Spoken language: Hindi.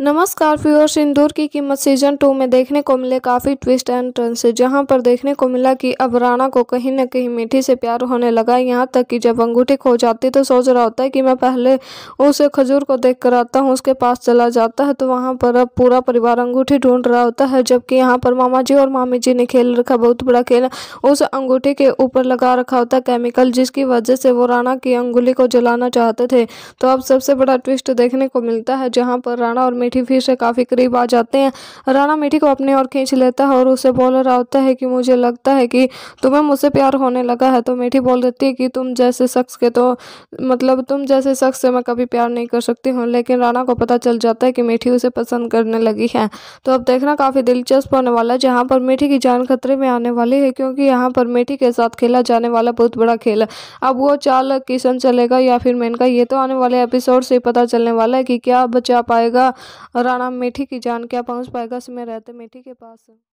नमस्कार फ्यूअर सिंदूर की कीमत सीजन टू में देखने को मिले काफ़ी ट्विस्ट एंड टर्न से जहां पर देखने को मिला कि अब राणा को कहीं ना कहीं मीठी से प्यार होने लगा यहां तक कि जब अंगूठी खो जाती तो सोच रहा होता है कि मैं पहले उसे खजूर को देख कर आता हूं उसके पास चला जाता है तो वहां पर अब पूरा परिवार अंगूठी ढूंढ रहा होता है जबकि यहाँ पर मामा जी और मामी जी ने खेल रखा बहुत बड़ा खेल उस अंगूठी के ऊपर लगा रखा होता केमिकल जिसकी वजह से वो राणा की अंगुली को जलाना चाहते थे तो अब सबसे बड़ा ट्विस्ट देखने को मिलता है जहाँ पर राणा और मीठी फिर से काफ़ी करीब आ जाते हैं राणा मीठी को अपनी ओर खींच लेता है और उसे बोल रहा होता है कि मुझे लगता है कि तुम्हें मुझसे प्यार होने लगा है तो मीठी बोल देती है कि तुम जैसे शख्स के तो मतलब तुम जैसे शख्स से मैं कभी प्यार नहीं कर सकती हूँ लेकिन राणा को पता चल जाता है कि मीठी उसे पसंद करने लगी है तो अब देखना काफ़ी दिलचस्प होने वाला है जहाँ पर मीठी की जान खतरे में आने वाली है क्योंकि यहाँ पर मीठी के साथ खेला जाने वाला बहुत बड़ा खेल है अब वो चाल किशन चलेगा या फिर मेनका ये तो आने वाले एपिसोड से पता चलने वाला है कि क्या बचा पाएगा राणा मेठी की जान क्या पहुंच पाएगा समय रहते मेठी के पास